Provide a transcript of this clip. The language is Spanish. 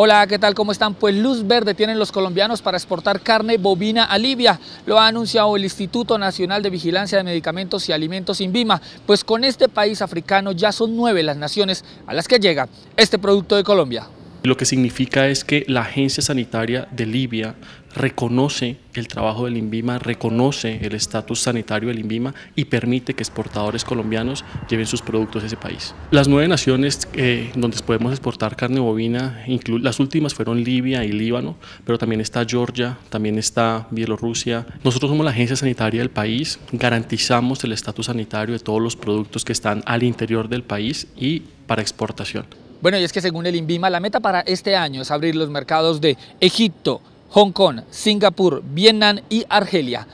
Hola, ¿qué tal? ¿Cómo están? Pues luz verde tienen los colombianos para exportar carne bovina a Libia. Lo ha anunciado el Instituto Nacional de Vigilancia de Medicamentos y Alimentos INVIMA. Pues con este país africano ya son nueve las naciones a las que llega este producto de Colombia. Lo que significa es que la Agencia Sanitaria de Libia reconoce el trabajo del INVIMA, reconoce el estatus sanitario del INVIMA y permite que exportadores colombianos lleven sus productos a ese país. Las nueve naciones eh, donde podemos exportar carne bovina, las últimas fueron Libia y Líbano, pero también está Georgia, también está Bielorrusia. Nosotros somos la agencia sanitaria del país, garantizamos el estatus sanitario de todos los productos que están al interior del país y para exportación. Bueno, y es que según el INVIMA, la meta para este año es abrir los mercados de Egipto, Hong Kong, Singapur, Vietnam y Argelia.